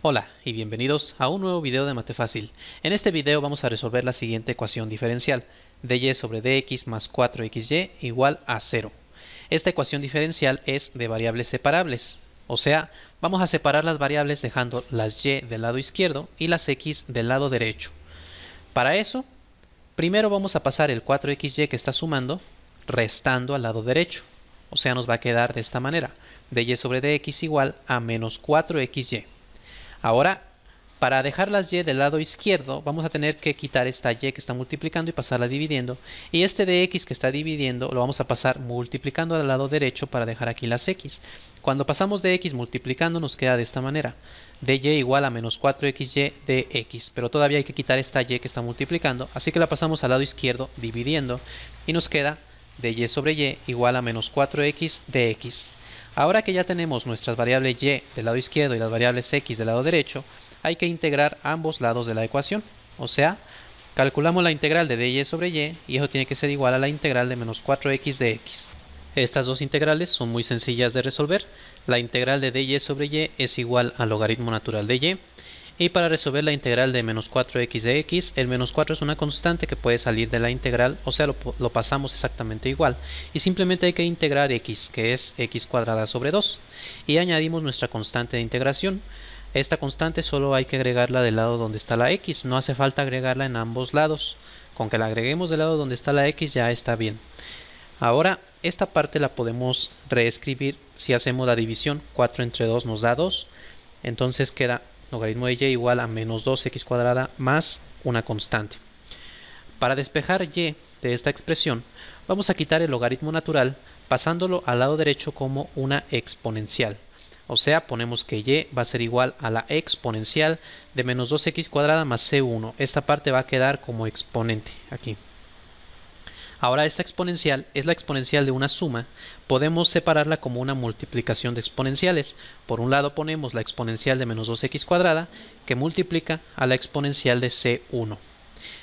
Hola y bienvenidos a un nuevo video de Mate Fácil. En este video vamos a resolver la siguiente ecuación diferencial, dy sobre dx más 4xy igual a 0. Esta ecuación diferencial es de variables separables, o sea, vamos a separar las variables dejando las y del lado izquierdo y las x del lado derecho. Para eso, primero vamos a pasar el 4xy que está sumando, restando al lado derecho. O sea, nos va a quedar de esta manera, dy sobre dx igual a menos 4xy. Ahora, para dejar las y del lado izquierdo, vamos a tener que quitar esta y que está multiplicando y pasarla dividiendo. Y este de x que está dividiendo lo vamos a pasar multiplicando al lado derecho para dejar aquí las x. Cuando pasamos de x multiplicando nos queda de esta manera. dy igual a menos 4xy de x. Pero todavía hay que quitar esta y que está multiplicando. Así que la pasamos al lado izquierdo dividiendo. Y nos queda dy sobre y igual a menos 4x de x. Ahora que ya tenemos nuestras variables y del lado izquierdo y las variables x del lado derecho, hay que integrar ambos lados de la ecuación. O sea, calculamos la integral de dy e sobre y y eso tiene que ser igual a la integral de menos 4x de x. Estas dos integrales son muy sencillas de resolver. La integral de dy e sobre y es igual al logaritmo natural de y y para resolver la integral de menos 4x de x, el menos 4 es una constante que puede salir de la integral, o sea, lo, pasamos exactamente igual. Y simplemente hay que integrar x, que es x cuadrada sobre 2. Y añadimos nuestra constante de integración. Esta constante solo hay que agregarla del lado donde está la x, no hace falta agregarla en ambos lados. Con que la agreguemos del lado donde está la x ya está bien. Ahora, esta parte la podemos reescribir si hacemos la división. 4 entre 2 nos da 2. Entonces queda logaritmo de y igual a menos 2x cuadrada más una constante. Para despejar y de esta expresión, vamos a quitar el logaritmo natural pasándolo al lado derecho como una exponencial. O sea, ponemos que y va a ser igual a la exponencial de menos 2x cuadrada más c1. Esta parte va a quedar como exponente aquí. Ahora esta exponencial es la exponencial de una suma. Podemos separarla como una multiplicación de exponenciales. Por un lado ponemos la exponencial de menos 2x cuadrada que multiplica a la exponencial de c1.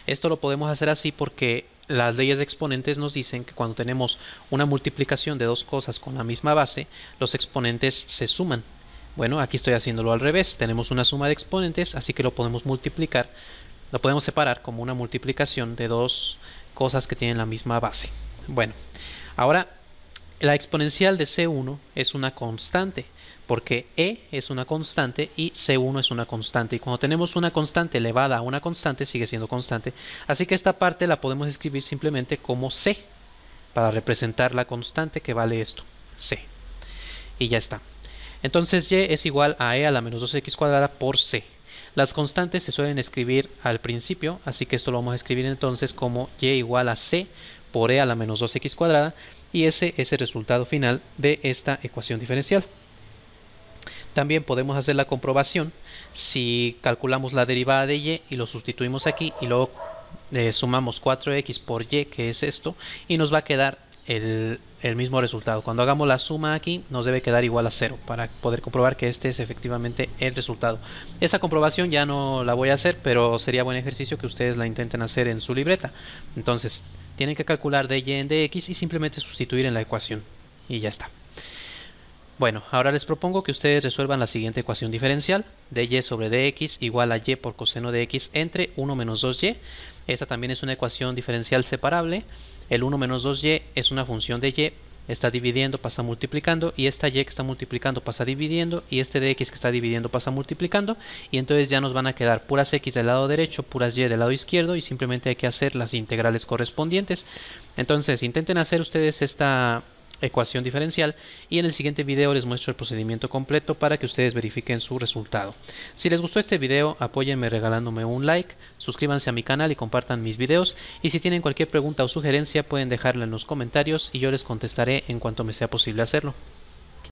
Esto lo podemos hacer así porque las leyes de exponentes nos dicen que cuando tenemos una multiplicación de dos cosas con la misma base, los exponentes se suman. Bueno, aquí estoy haciéndolo al revés. Tenemos una suma de exponentes, así que lo podemos multiplicar, lo podemos separar como una multiplicación de dos cosas que tienen la misma base. Bueno, ahora la exponencial de C1 es una constante, porque E es una constante y C1 es una constante. Y cuando tenemos una constante elevada a una constante, sigue siendo constante. Así que esta parte la podemos escribir simplemente como C, para representar la constante que vale esto, C. Y ya está. Entonces Y es igual a E a la menos 2X cuadrada por C. Las constantes se suelen escribir al principio, así que esto lo vamos a escribir entonces como y igual a c por e a la menos 2x cuadrada, y ese es el resultado final de esta ecuación diferencial. También podemos hacer la comprobación si calculamos la derivada de y y lo sustituimos aquí y luego eh, sumamos 4x por y, que es esto, y nos va a quedar el, mismo resultado. Cuando hagamos la suma aquí nos debe quedar igual a 0 para poder comprobar que este es efectivamente el resultado. Esta comprobación ya no la voy a hacer, pero sería buen ejercicio que ustedes la intenten hacer en su libreta. Entonces, tienen que calcular dy en dx y simplemente sustituir en la ecuación. Y ya está. Bueno, ahora les propongo que ustedes resuelvan la siguiente ecuación diferencial. dy sobre dx igual a y por coseno de x entre 1 menos 2y. Esta también es una ecuación diferencial separable el 1 menos 2y es una función de y, está dividiendo, pasa multiplicando, y esta y que está multiplicando pasa dividiendo, y este de x que está dividiendo pasa multiplicando, y entonces ya nos van a quedar puras x del lado derecho, puras y del lado izquierdo, y simplemente hay que hacer las integrales correspondientes. Entonces intenten hacer ustedes esta, ecuación diferencial y en el siguiente video les muestro el procedimiento completo para que ustedes verifiquen su resultado. Si les gustó este video apóyenme regalándome un like, suscríbanse a mi canal y compartan mis videos y si tienen cualquier pregunta o sugerencia pueden dejarla en los comentarios y yo les contestaré en cuanto me sea posible hacerlo.